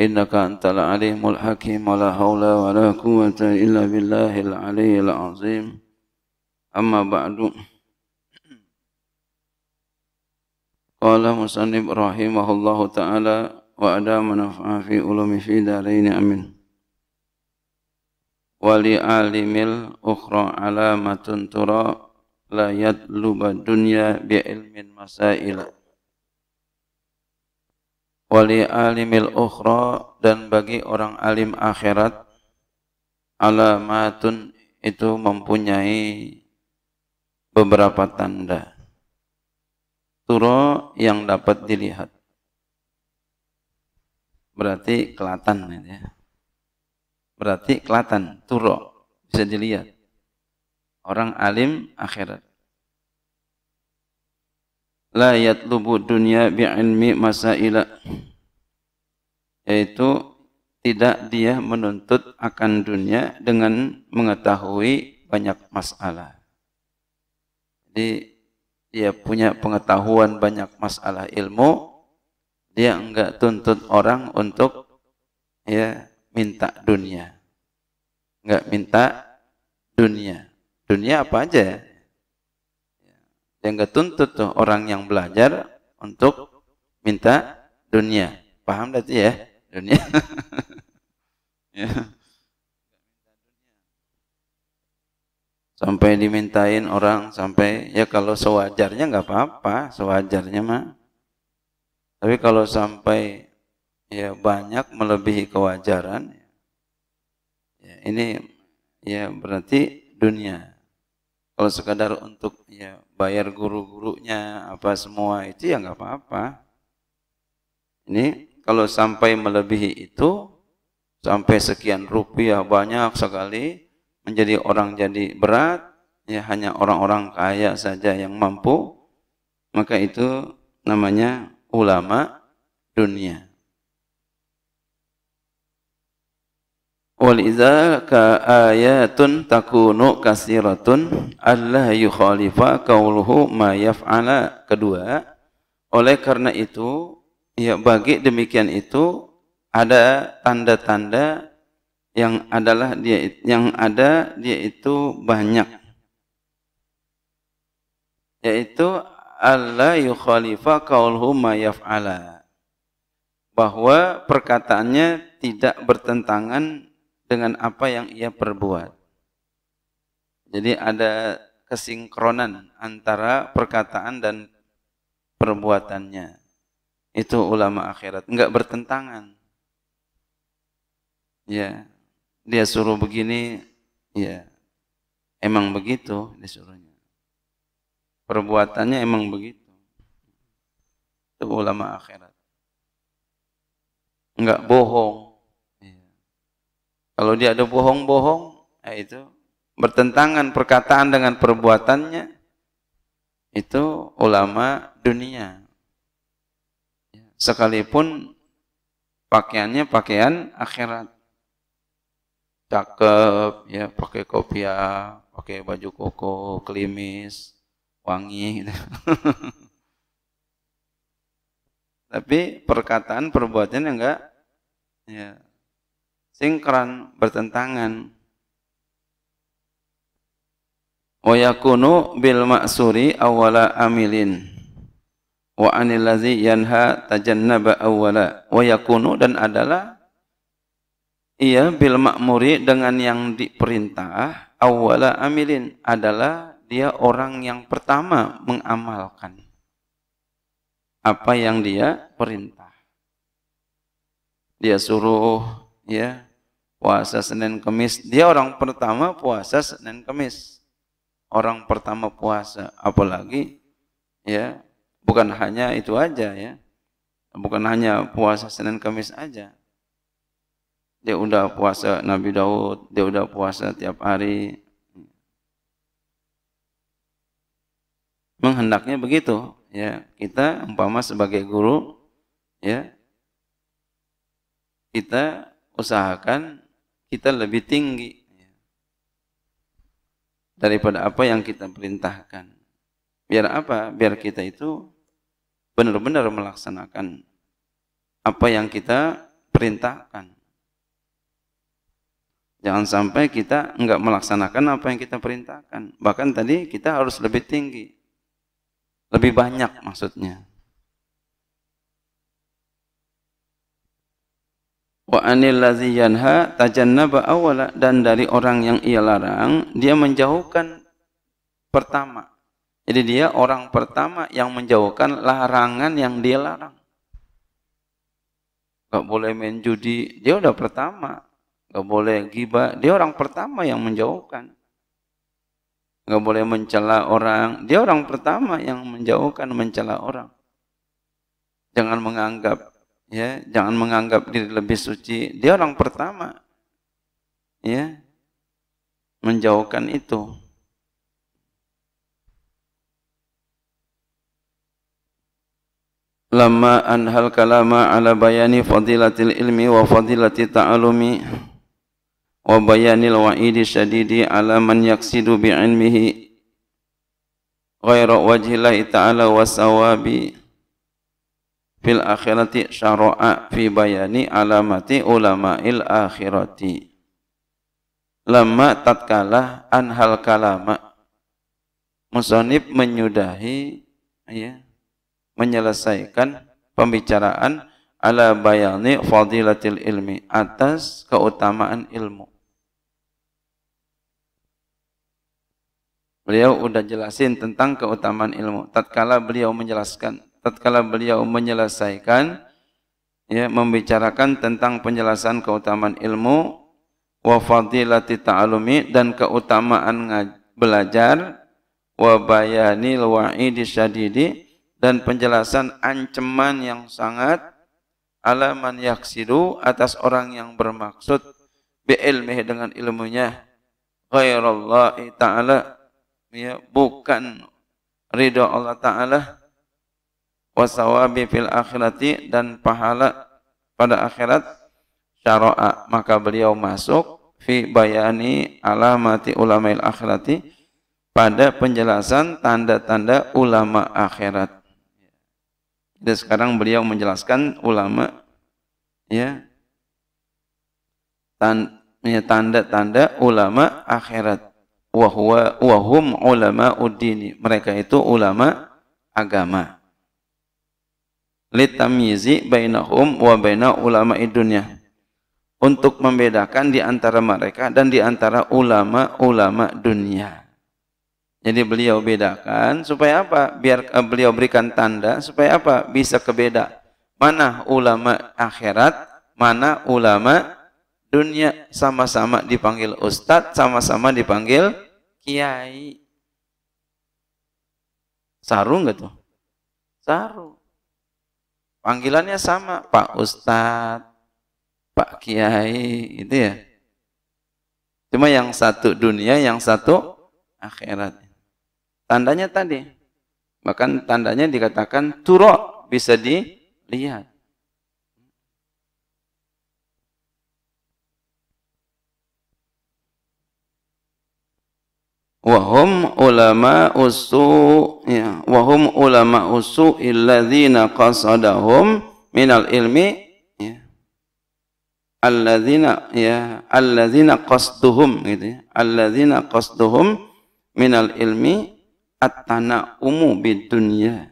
إنك أنت العليم الحكيم ولا حول ولا قوة إلا بالله العلي العظيم أما بعد قال مصنف رحمه الله تعالى وأدام نفع في علوم في دارين أمين ولعالم الأخرى علامة ترى لا يطلب الدنيا بعلم مسائل wali alimil ukhra dan bagi orang alim akhirat alamatun itu mempunyai beberapa tanda turo yang dapat dilihat berarti kelatan gitu ya berarti kelatan turo bisa dilihat orang alim akhirat la yatlubu dunya bi'ilmi masaila yaitu tidak dia menuntut akan dunia dengan mengetahui banyak masalah. Jadi dia punya pengetahuan banyak masalah ilmu, dia enggak tuntut orang untuk ya minta dunia. Enggak minta dunia. Dunia apa aja? Ya? yang ketuntut tuh orang yang belajar untuk minta dunia. Paham berarti ya? Dunia. ya. Sampai dimintain orang sampai ya kalau sewajarnya nggak apa-apa, sewajarnya mah. Tapi kalau sampai ya banyak melebihi kewajaran, ya, ini ya berarti dunia. Kalau sekadar untuk ya bayar guru-gurunya apa semua itu ya nggak apa-apa. Ini kalau sampai melebihi itu sampai sekian rupiah banyak sekali menjadi orang jadi berat ya hanya orang-orang kaya saja yang mampu maka itu namanya ulama dunia Walidhaka ayatun takunu kasiratun Allah yukhalifa kauluhu ma yaf'ala. Kedua, oleh karena itu, ya bagi demikian itu ada tanda-tanda yang adalah dia yang ada dia itu banyak yaitu Allah yukhalifa kauluhu ma yaf'ala bahwa perkataannya tidak bertentangan dengan apa yang ia perbuat. Jadi ada kesinkronan antara perkataan dan perbuatannya. Itu ulama akhirat, enggak bertentangan. Ya, dia suruh begini, ya. Emang begitu disuruhnya. Perbuatannya emang begitu. Itu ulama akhirat. Enggak bohong. Kalau dia ada bohong-bohong, ya itu bertentangan perkataan dengan perbuatannya, itu ulama dunia. Ya, sekalipun pakaiannya pakaian akhirat. Cakep, ya pakai kopiah, pakai baju koko, kelimis, wangi. Gitu. Tapi perkataan perbuatannya enggak ya sinkron bertentangan wa yakunu bil maksuri awwala amilin wa anil ladzi yanha tajannaba awwala wa yakunu dan adalah ia bil makmuri dengan yang diperintah awwala amilin adalah dia orang yang pertama mengamalkan apa yang dia perintah dia suruh ya puasa Senin Kemis. Dia orang pertama puasa Senin Kemis. Orang pertama puasa, apalagi ya bukan hanya itu aja ya. Bukan hanya puasa Senin Kemis aja. Dia udah puasa Nabi Daud, dia udah puasa tiap hari. Menghendaknya begitu, ya. Kita umpama sebagai guru, ya. Kita usahakan kita lebih tinggi daripada apa yang kita perintahkan. Biar apa? Biar kita itu benar-benar melaksanakan apa yang kita perintahkan. Jangan sampai kita enggak melaksanakan apa yang kita perintahkan. Bahkan tadi kita harus lebih tinggi. Lebih banyak maksudnya. wa anil ladzi yanha tajannaba awala dan dari orang yang ia larang dia menjauhkan pertama jadi dia orang pertama yang menjauhkan larangan yang dia larang gak boleh main judi dia udah pertama gak boleh giba dia orang pertama yang menjauhkan gak boleh mencela orang dia orang pertama yang menjauhkan mencela orang jangan menganggap ya jangan menganggap diri lebih suci dia orang pertama ya menjauhkan itu lama anhal kalama ala bayani fadilatil ilmi wa fadilati ta'alumi wa bayanil wa'idi syadidi ala man yaksidu bi'ilmihi ghaira wajhillahi ta'ala wa sawabi fil akhirati syara'a fi bayani alamati ulama'il akhirati lama tatkala anhal kalama musonib menyudahi ya menyelesaikan pembicaraan ala bayani fadilatil ilmi atas keutamaan ilmu Beliau udah jelasin tentang keutamaan ilmu. Tatkala beliau menjelaskan tatkala beliau menyelesaikan ya membicarakan tentang penjelasan keutamaan ilmu wa fadilati ta'alumi dan keutamaan belajar wa bayanil wa'idi syadidi dan penjelasan ancaman yang sangat alaman yaksidu atas orang yang bermaksud bi'ilmih dengan ilmunya ghairallahi ta'ala ya bukan ridha Allah ta'ala wasawabi fil akhirati dan pahala pada akhirat syara'a maka beliau masuk fi bayani alamati ulama' akhirati pada penjelasan tanda-tanda ulama akhirat. Jadi sekarang beliau menjelaskan ulama ya tanda-tanda ulama akhirat wahwa wahum ulama udini mereka itu ulama agama litamyizi bainahum wa baina ulama idunya untuk membedakan di antara mereka dan di antara ulama-ulama dunia. Jadi beliau bedakan supaya apa? Biar eh, beliau berikan tanda supaya apa? Bisa kebeda. Mana ulama akhirat, mana ulama dunia sama-sama dipanggil ustadz, sama-sama dipanggil kiai. sarung gitu. Sarung. Panggilannya sama, Pak Ustadz, Pak Kiai, itu ya. Cuma yang satu dunia, yang satu akhirat. Tandanya tadi, bahkan tandanya dikatakan turok bisa dilihat. wahum ulama usu ya wahum ulama usu illadzina qasadahum minal ilmi ya alladzina ya alladzina qasduhum gitu ya alladzina qasduhum minal ilmi at umu bid-dunya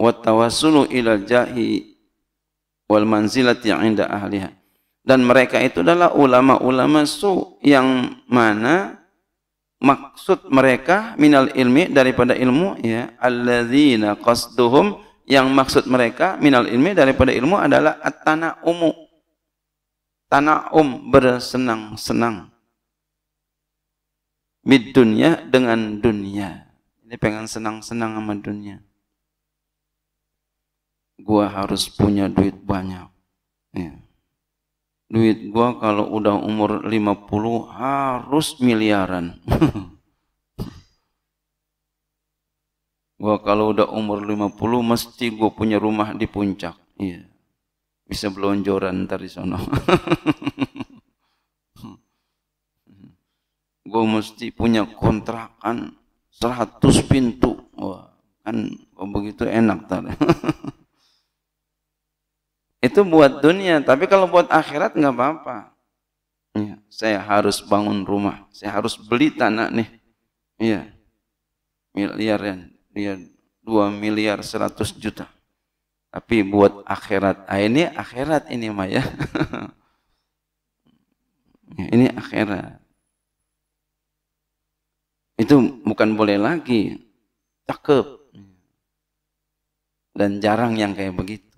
wa tawassulu ila jahi wal manzilati 'inda ahliha dan mereka itu adalah ulama-ulama su yang mana maksud mereka minal ilmi daripada ilmu ya alladzina qasduhum yang maksud mereka minal ilmi daripada ilmu adalah atana at tanah um bersenang-senang mid dunia dengan dunia ini pengen senang-senang sama dunia gua harus punya duit banyak ya duit gua kalau udah umur 50 harus miliaran gua kalau udah umur 50 mesti gua punya rumah di puncak iya bisa belonjoran ntar di sana. gua mesti punya kontrakan 100 pintu wah kan begitu enak tadi Itu buat dunia, tapi kalau buat akhirat nggak apa-apa. Ya, saya harus bangun rumah, saya harus beli tanah nih. Iya, miliaran, ya, dua miliar seratus juta. Tapi buat akhirat, ah, ini akhirat ini Maya. Ya, ini akhirat. Itu bukan boleh lagi. Cakep. Dan jarang yang kayak begitu.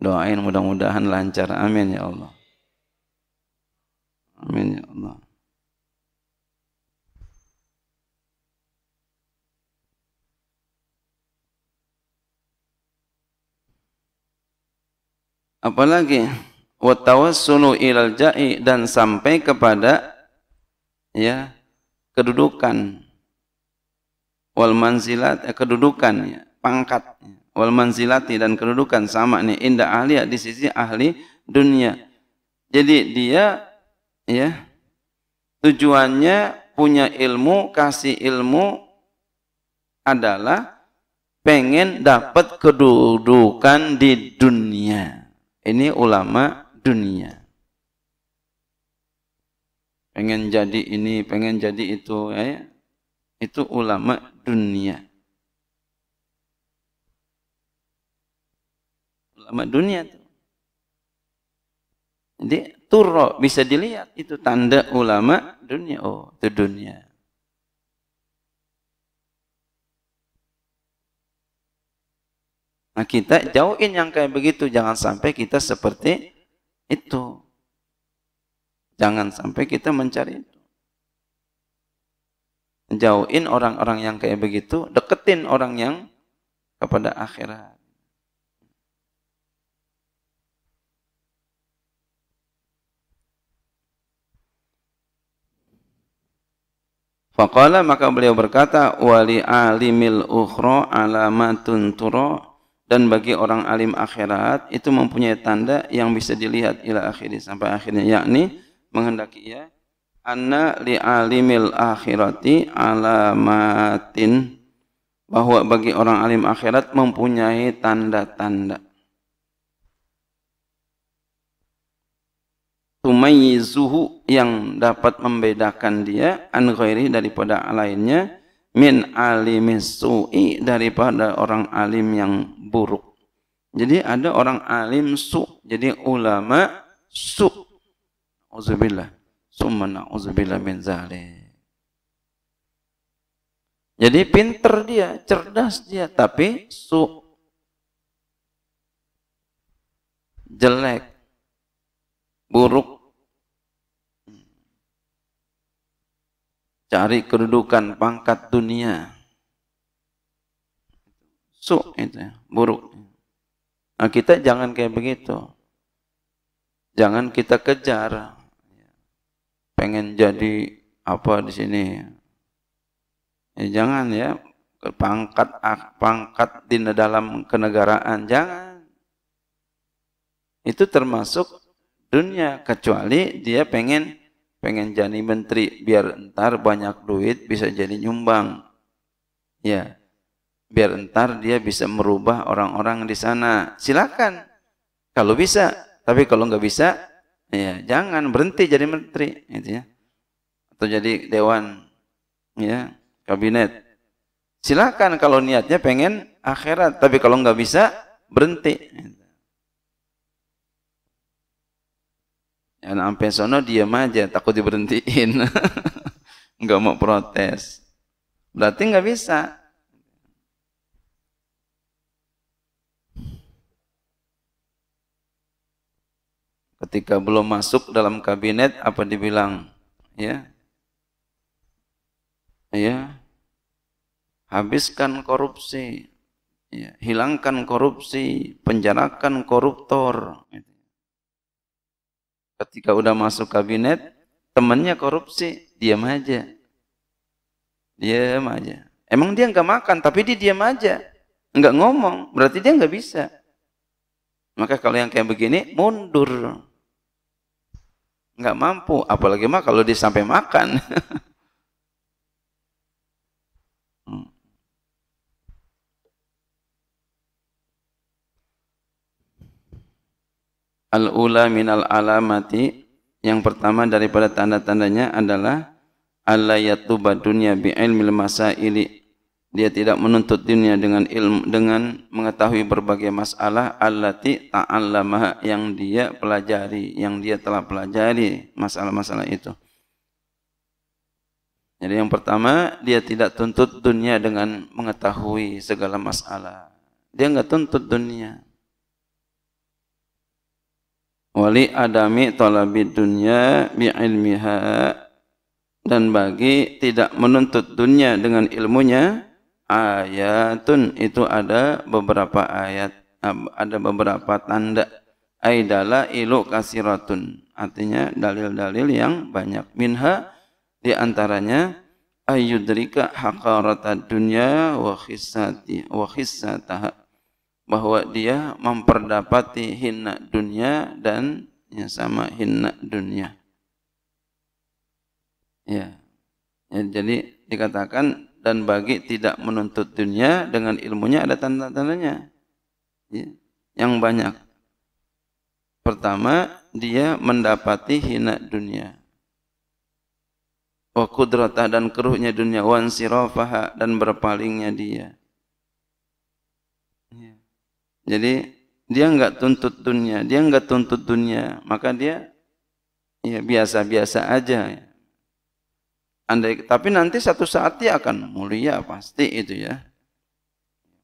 Doain mudah-mudahan lancar. Amin ya Allah. Amin ya Allah. Apalagi watawassulu ilal ja'i dan sampai kepada ya kedudukan wal manzilat eh, kedudukan ya pangkat wal manzilati dan kedudukan sama nih indah ahli di sisi ahli dunia. Jadi dia ya tujuannya punya ilmu, kasih ilmu adalah pengen dapat kedudukan di dunia. Ini ulama dunia. Pengen jadi ini, pengen jadi itu, ya. ya. Itu ulama dunia. ulama dunia tuh. Jadi turro bisa dilihat itu tanda ulama dunia. Oh, itu dunia. Nah kita jauhin yang kayak begitu. Jangan sampai kita seperti itu. Jangan sampai kita mencari itu. Jauhin orang-orang yang kayak begitu. Deketin orang yang kepada akhirat. Faqala maka beliau berkata wali alimil ukhra alamatun tura dan bagi orang alim akhirat itu mempunyai tanda yang bisa dilihat ila akhiri sampai akhirnya yakni menghendaki ia anna li alimil akhirati alamatin bahwa bagi orang alim akhirat mempunyai tanda-tanda tumayyizuhu yang dapat membedakan dia an ghairi daripada lainnya min alimis su'i daripada orang alim yang buruk. Jadi ada orang alim su, jadi ulama su. Auzubillah. Summa na'udzubillah min zalim. Jadi pinter dia, cerdas dia, tapi su jelek, buruk cari kedudukan pangkat dunia su so, itu ya, buruk nah kita jangan kayak begitu jangan kita kejar pengen jadi apa di sini ya, jangan ya pangkat ah, pangkat di dalam kenegaraan jangan itu termasuk dunia kecuali dia pengen pengen jadi menteri biar entar banyak duit bisa jadi nyumbang ya biar entar dia bisa merubah orang-orang di sana silakan kalau bisa tapi kalau nggak bisa ya jangan berhenti jadi menteri gitu ya atau jadi dewan ya kabinet silakan kalau niatnya pengen akhirat tapi kalau nggak bisa berhenti gitu. Yang sampai sono diam aja, takut diberhentiin. Enggak mau protes. Berarti enggak bisa. Ketika belum masuk dalam kabinet, apa dibilang? Ya, ya, habiskan korupsi, ya. hilangkan korupsi, penjarakan koruptor. Gitu Ketika udah masuk kabinet, temennya korupsi, diam aja. Diam aja. Emang dia nggak makan, tapi dia diam aja. Nggak ngomong, berarti dia nggak bisa. Maka kalau yang kayak begini, mundur. Nggak mampu, apalagi mah kalau dia sampai makan. Al-ula minal alamati yang pertama daripada tanda-tandanya adalah alayatuba dunia bi ilmil masaili dia tidak menuntut dunia dengan ilmu dengan mengetahui berbagai masalah allati ta'allamaha yang dia pelajari yang dia telah pelajari masalah-masalah itu jadi yang pertama dia tidak tuntut dunia dengan mengetahui segala masalah dia enggak tuntut dunia wali adami talabi dunya bi ilmiha dan bagi tidak menuntut dunia dengan ilmunya ayatun itu ada beberapa ayat ada beberapa tanda aidala ilu kasiratun artinya dalil-dalil yang banyak minha di antaranya ayudrika hakarata dunya wa khissati wa khissataha bahwa dia memperdapati hina dunia dan yang sama hina dunia. Ya. ya jadi dikatakan dan bagi tidak menuntut dunia dengan ilmunya ada tanda-tandanya. Ya. Yang banyak. Pertama, dia mendapati hina dunia. Wa dan keruhnya dunia. Wan sirofaha dan berpalingnya dia jadi dia enggak tuntut dunia, dia enggak tuntut dunia, maka dia ya biasa-biasa aja. Andai, tapi nanti satu saat dia akan mulia pasti itu ya,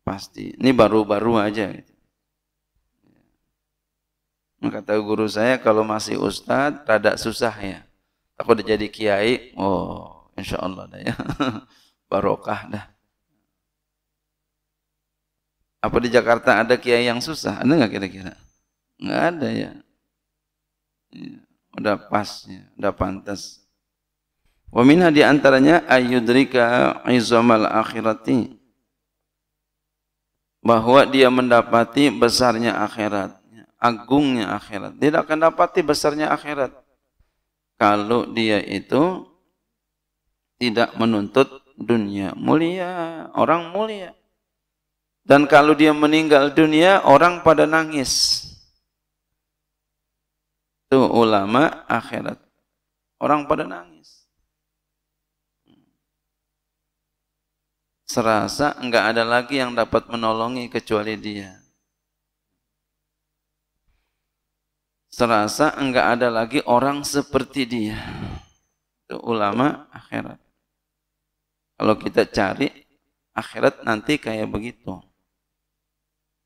pasti. Ini baru-baru aja. Gitu. Maka kata guru saya kalau masih ustad rada susah ya. Aku udah jadi kiai, oh insya Allah dah ya, barokah dah. Apa di Jakarta ada kiai yang susah? Ada nggak kira-kira? Nggak ada ya. Iya. ya. Udah pasnya, udah pantas. Wa minha di antaranya ayudrika izamal akhirati bahwa dia mendapati besarnya akhirat, ya. agungnya akhirat. Tidak akan dapati besarnya akhirat kalau dia itu tidak menuntut dunia mulia, orang mulia dan kalau dia meninggal dunia, orang pada nangis. Itu ulama akhirat. Orang pada nangis. Serasa enggak ada lagi yang dapat menolongi kecuali dia. Serasa enggak ada lagi orang seperti dia. Itu ulama akhirat. Kalau kita cari akhirat nanti kayak begitu.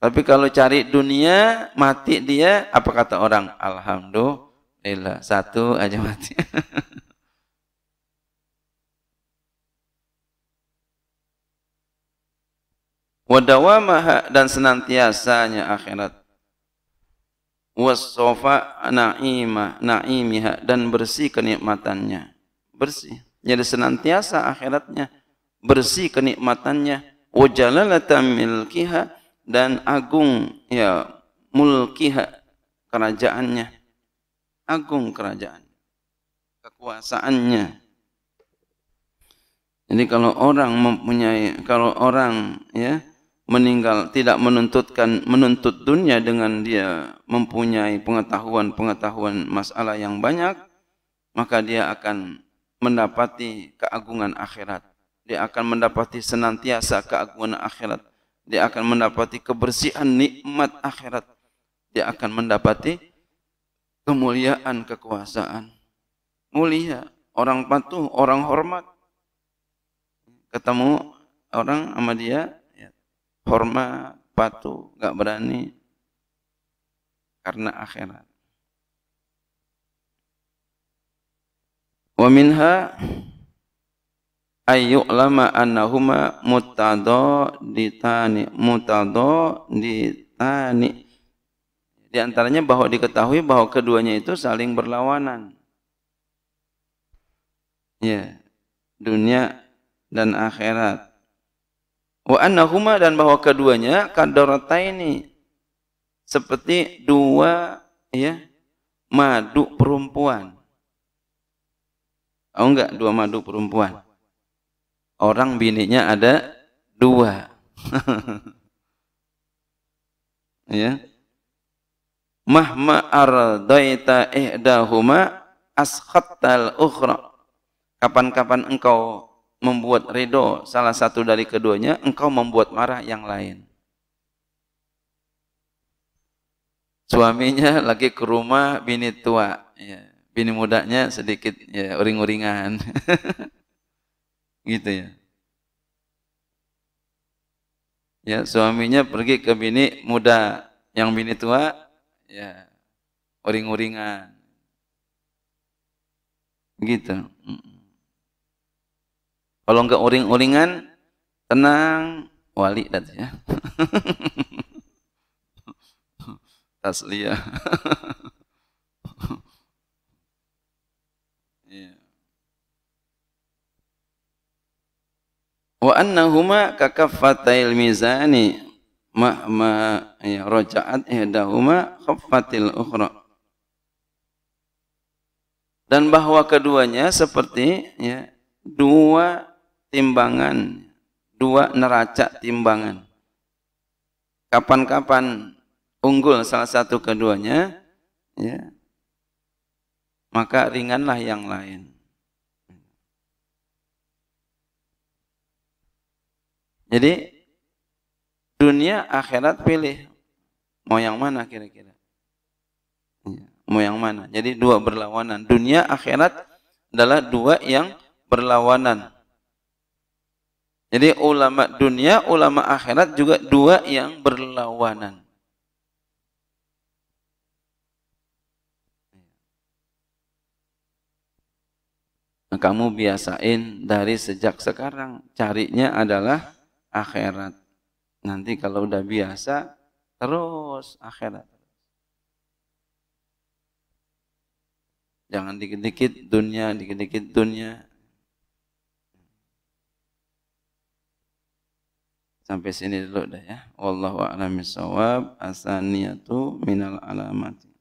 Tapi kalau cari dunia, mati dia, apa kata orang? Alhamdulillah, satu aja mati. Wadawamaha dan senantiasanya akhirat. Wasofa na'imah, na'imiha dan bersih kenikmatannya. Bersih. Jadi senantiasa akhiratnya. Bersih kenikmatannya. Wajalalata milkiha dan agung ya mulkiha kerajaannya agung kerajaan kekuasaannya jadi kalau orang mempunyai kalau orang ya meninggal tidak menuntutkan menuntut dunia dengan dia mempunyai pengetahuan-pengetahuan masalah yang banyak maka dia akan mendapati keagungan akhirat dia akan mendapati senantiasa keagungan akhirat dia akan mendapati kebersihan nikmat akhirat dia akan mendapati kemuliaan kekuasaan mulia orang patuh orang hormat ketemu orang sama dia ya, hormat patuh nggak berani karena akhirat wa minha lama annahuma mutado ditani mutado ditani di antaranya bahwa diketahui bahwa keduanya itu saling berlawanan ya dunia dan akhirat wa annahuma dan bahwa keduanya ini seperti dua ya madu perempuan. Oh enggak, dua madu perempuan orang bininya ada dua. ya. Mahma ardaita ihdahuma askhattal ukhra. Kapan-kapan engkau membuat ridho salah satu dari keduanya, engkau membuat marah yang lain. Suaminya lagi ke rumah bini tua, ya. bini mudanya sedikit ya, uring-uringan. Gitu ya. Ya, suaminya pergi ke bini muda, yang bini tua ya uring-uringan. Gitu. Kalau nggak uring-uringan, tenang, wali dat ya. Tasliyah. wa annahuma kakaffatil mizani ma ya raja'at ihdahuma khaffatil ukhra dan bahwa keduanya seperti ya dua timbangan dua neraca timbangan kapan-kapan unggul salah satu keduanya ya maka ringanlah yang lain Jadi dunia akhirat pilih mau yang mana kira-kira? Iya, mau yang mana? Jadi dua berlawanan. Dunia akhirat adalah dua yang berlawanan. Jadi ulama dunia, ulama akhirat juga dua yang berlawanan. Nah, kamu biasain dari sejak sekarang carinya adalah akhirat. Nanti kalau udah biasa, terus akhirat. Jangan dikit-dikit dunia, dikit-dikit dunia. Sampai sini dulu dah ya. Wallahu a'lam bishawab. Asaniyatu minal alamati.